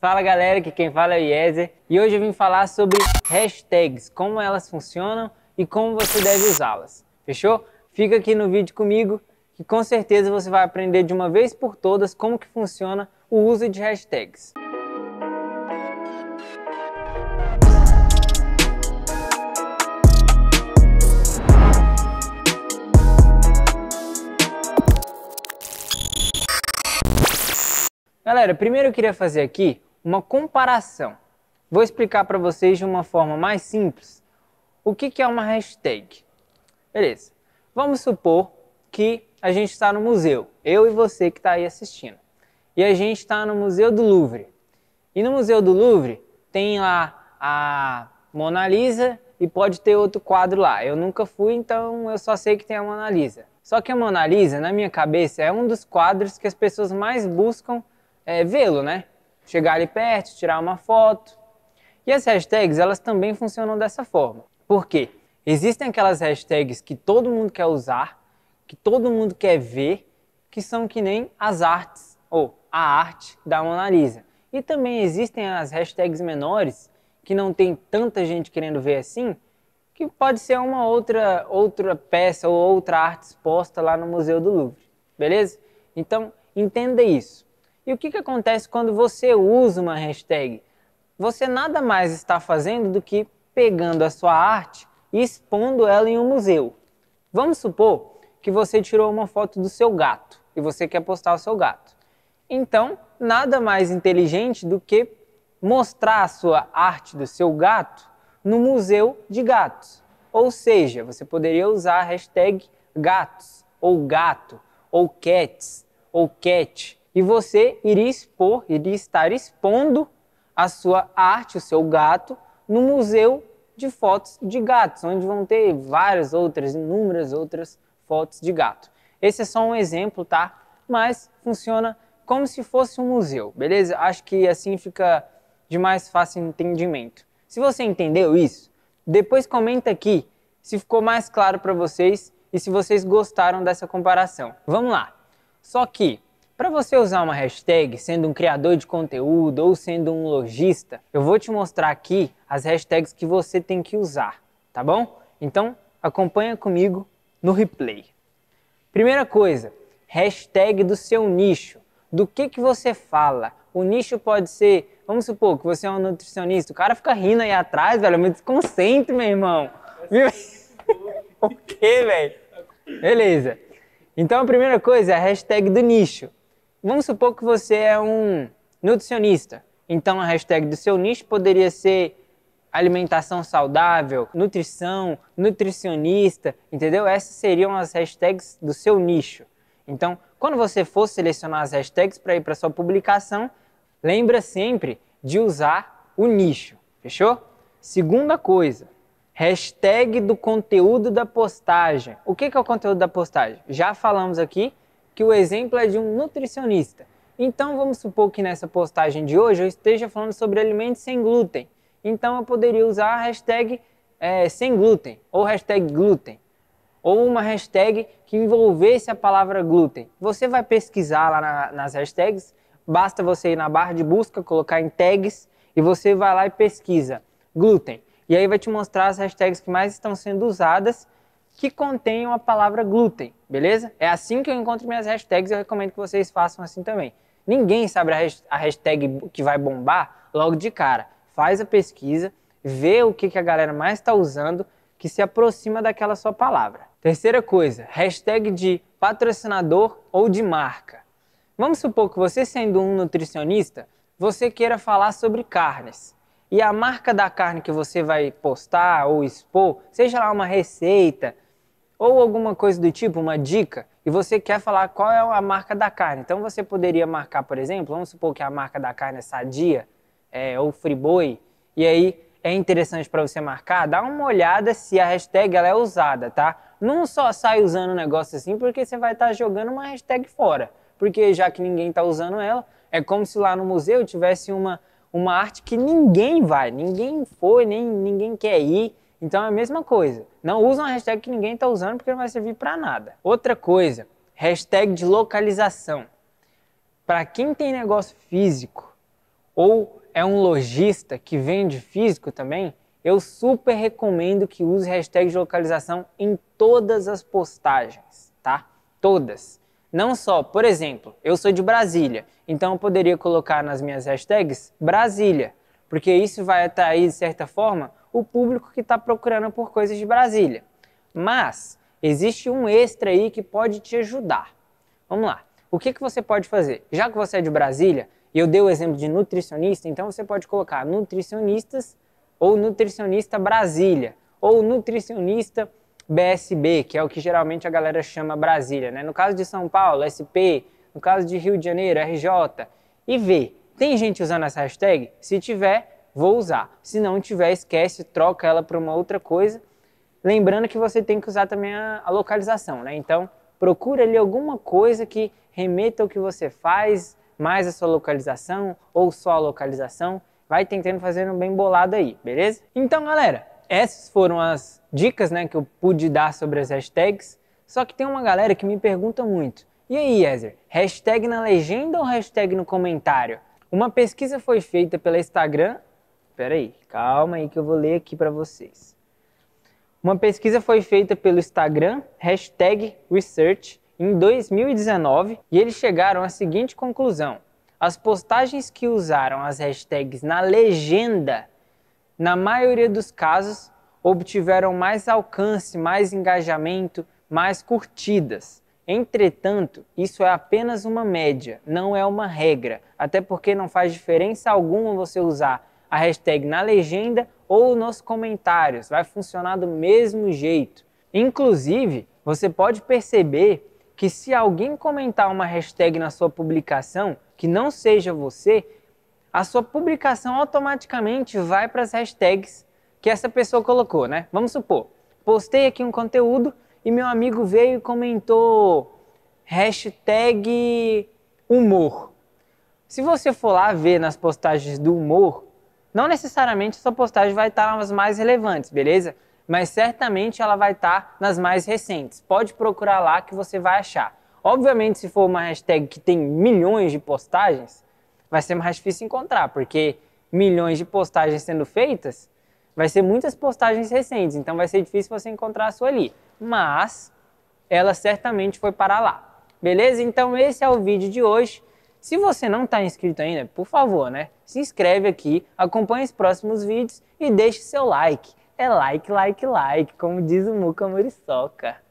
Fala galera, que quem fala é o Yezer e hoje eu vim falar sobre hashtags, como elas funcionam e como você deve usá-las. Fechou? Fica aqui no vídeo comigo que com certeza você vai aprender de uma vez por todas como que funciona o uso de hashtags. Galera, primeiro eu queria fazer aqui uma comparação. Vou explicar para vocês de uma forma mais simples o que, que é uma hashtag. Beleza. Vamos supor que a gente está no museu, eu e você que está aí assistindo. E a gente está no Museu do Louvre. E no Museu do Louvre tem lá a Mona Lisa e pode ter outro quadro lá. Eu nunca fui, então eu só sei que tem a Mona Lisa. Só que a Mona Lisa, na minha cabeça, é um dos quadros que as pessoas mais buscam é, vê-lo, né? chegar ali perto, tirar uma foto. E as hashtags, elas também funcionam dessa forma. Por quê? Existem aquelas hashtags que todo mundo quer usar, que todo mundo quer ver, que são que nem as artes, ou a arte da Mona Lisa. E também existem as hashtags menores, que não tem tanta gente querendo ver assim, que pode ser uma outra, outra peça ou outra arte exposta lá no Museu do Louvre. Beleza? Então, entenda isso. E o que, que acontece quando você usa uma hashtag? Você nada mais está fazendo do que pegando a sua arte e expondo ela em um museu. Vamos supor que você tirou uma foto do seu gato e você quer postar o seu gato. Então, nada mais inteligente do que mostrar a sua arte do seu gato no museu de gatos. Ou seja, você poderia usar a hashtag gatos, ou gato, ou cats, ou cat, e você iria expor, iria estar expondo a sua arte, o seu gato, no museu de fotos de gatos, onde vão ter várias outras, inúmeras outras fotos de gato. Esse é só um exemplo, tá? Mas funciona como se fosse um museu, beleza? Acho que assim fica de mais fácil entendimento. Se você entendeu isso, depois comenta aqui se ficou mais claro para vocês e se vocês gostaram dessa comparação. Vamos lá. Só que para você usar uma hashtag, sendo um criador de conteúdo ou sendo um lojista, eu vou te mostrar aqui as hashtags que você tem que usar, tá bom? Então, acompanha comigo no replay. Primeira coisa, hashtag do seu nicho. Do que, que você fala? O nicho pode ser, vamos supor que você é um nutricionista, o cara fica rindo aí atrás, velho, me desconcentro, meu irmão. o que, velho? Beleza. Então a primeira coisa é a hashtag do nicho. Vamos supor que você é um nutricionista. Então a hashtag do seu nicho poderia ser alimentação saudável, nutrição, nutricionista, entendeu? Essas seriam as hashtags do seu nicho. Então, quando você for selecionar as hashtags para ir para sua publicação, lembra sempre de usar o nicho, fechou? Segunda coisa, hashtag do conteúdo da postagem. O que é o conteúdo da postagem? Já falamos aqui que o exemplo é de um nutricionista. Então vamos supor que nessa postagem de hoje eu esteja falando sobre alimentos sem glúten. Então eu poderia usar a hashtag é, sem glúten ou hashtag glúten ou uma hashtag que envolvesse a palavra glúten. Você vai pesquisar lá na, nas hashtags, basta você ir na barra de busca, colocar em tags e você vai lá e pesquisa glúten. E aí vai te mostrar as hashtags que mais estão sendo usadas que contenham a palavra glúten beleza? É assim que eu encontro minhas hashtags e eu recomendo que vocês façam assim também. Ninguém sabe a hashtag que vai bombar logo de cara. Faz a pesquisa, vê o que a galera mais está usando que se aproxima daquela sua palavra. Terceira coisa, hashtag de patrocinador ou de marca. Vamos supor que você, sendo um nutricionista, você queira falar sobre carnes. E a marca da carne que você vai postar ou expor, seja lá uma receita, ou alguma coisa do tipo, uma dica, e você quer falar qual é a marca da carne. Então você poderia marcar, por exemplo, vamos supor que a marca da carne é Sadia é, ou Friboi, e aí é interessante para você marcar, dá uma olhada se a hashtag ela é usada, tá? Não só sai usando um negócio assim, porque você vai estar tá jogando uma hashtag fora. Porque já que ninguém está usando ela, é como se lá no museu tivesse uma, uma arte que ninguém vai, ninguém foi, nem ninguém quer ir. Então é a mesma coisa. Não usa uma hashtag que ninguém está usando porque não vai servir para nada. Outra coisa, hashtag de localização. Para quem tem negócio físico ou é um lojista que vende físico também, eu super recomendo que use hashtag de localização em todas as postagens, tá? Todas. Não só, por exemplo, eu sou de Brasília, então eu poderia colocar nas minhas hashtags Brasília, porque isso vai atrair, de certa forma, o público que está procurando por coisas de Brasília. Mas existe um extra aí que pode te ajudar. Vamos lá. O que, que você pode fazer? Já que você é de Brasília, e eu dei o exemplo de nutricionista, então você pode colocar nutricionistas ou nutricionista Brasília ou nutricionista BSB, que é o que geralmente a galera chama Brasília, né? No caso de São Paulo, SP, no caso de Rio de Janeiro, RJ, e ver. Tem gente usando essa hashtag? Se tiver, vou usar. Se não tiver, esquece, troca ela por uma outra coisa. Lembrando que você tem que usar também a, a localização, né? Então, procura ali alguma coisa que remeta ao que você faz, mais a sua localização ou só a localização. Vai tentando fazer um bem bolado aí, beleza? Então, galera, essas foram as dicas né, que eu pude dar sobre as hashtags. Só que tem uma galera que me pergunta muito. E aí, Ezer, hashtag na legenda ou hashtag no comentário? Uma pesquisa foi feita pela Instagram espera aí, calma aí que eu vou ler aqui para vocês. Uma pesquisa foi feita pelo Instagram, hashtag Research, em 2019 e eles chegaram à seguinte conclusão. As postagens que usaram as hashtags na legenda, na maioria dos casos, obtiveram mais alcance, mais engajamento, mais curtidas. Entretanto, isso é apenas uma média, não é uma regra, até porque não faz diferença alguma você usar a hashtag na legenda ou nos comentários. Vai funcionar do mesmo jeito. Inclusive, você pode perceber que se alguém comentar uma hashtag na sua publicação que não seja você, a sua publicação automaticamente vai para as hashtags que essa pessoa colocou, né? Vamos supor, postei aqui um conteúdo e meu amigo veio e comentou hashtag humor. Se você for lá ver nas postagens do humor, não necessariamente sua postagem vai estar tá nas mais relevantes, beleza? Mas certamente ela vai estar tá nas mais recentes. Pode procurar lá que você vai achar. Obviamente, se for uma hashtag que tem milhões de postagens, vai ser mais difícil encontrar, porque milhões de postagens sendo feitas, vai ser muitas postagens recentes, então vai ser difícil você encontrar a sua ali. Mas ela certamente foi para lá. Beleza? Então esse é o vídeo de hoje. Se você não está inscrito ainda, por favor, né? Se inscreve aqui, acompanhe os próximos vídeos e deixe seu like. É like, like, like, como diz o Muca Muriçoca.